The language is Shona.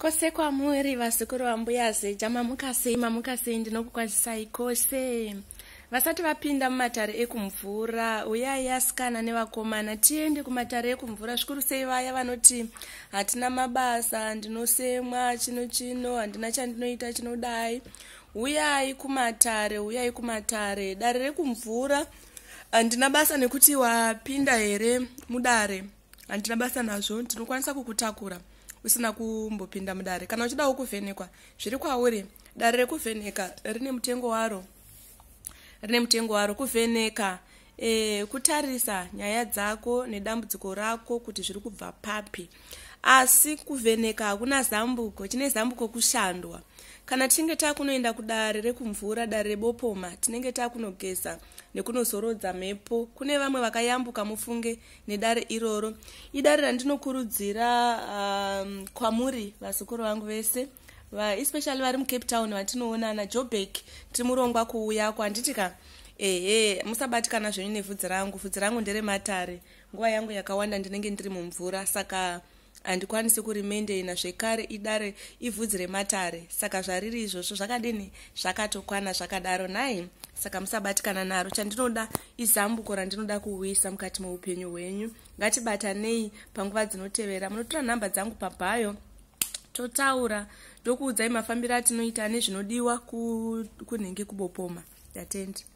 kose kwamuri vasikuru vambuya zeja mamuka sei mamuka sei ndinokukwazisai kose vasati vapinda mumatare ekumvura uyai asikana nevakomana tiende kumatare ekumvura zvikuru sei vaya vanoti hatina mabasa handinosemwa chino chino handina chandinoita chinodai uyai kumatare uyai kumatare dare rekumvura handina basa nekuti wapinda here mudare handina basa nazvo ndinokwanisa kukutakura usina kumbopinda mudare kana uchidawo kuvhenekwa zviri kwauri dare rekuvheneka rine mutengo waro rine mutengo waro kuvheneka e, kutarisa nyaya dzako nedambudziko rako kuti zviri kubva papi asi kuvheneka hakuna zambuko chine zambuko kushandwa kana tichinge takunoenda kudare rekumvura dare rebopoma tinenge takunogesa nekunozorodza mhepo kune vamwe vakayambuka mufunge nedare iroro idare randinokurudzira um, kwamuri vasikuru vangu vese especially vari mucape town vatinoonana jobek timurongwa kuuyako handiti ka ehe musabatikana zvenyu nevhudzi rangu vhudzi rangu nderematare nguva yangu yakawanda ndinenge ndiri mumvura saka handikwanisi kuri maindeina zvekare idare ivhudzi rematare saka zvariri izvozvo zvakadini zvakatokwana zvakadaro nhai saka musabatikana naro chandinoda izambuko randinoda kuuyisa mukati meupenyu hwenyu ngatibatanei panguva dzinotevera munotora nhamba dzangu pabhayo totaura ndokuudzai mafambiro atinoita ane zvinodiwa kunhenge kubopoma ndatenda 0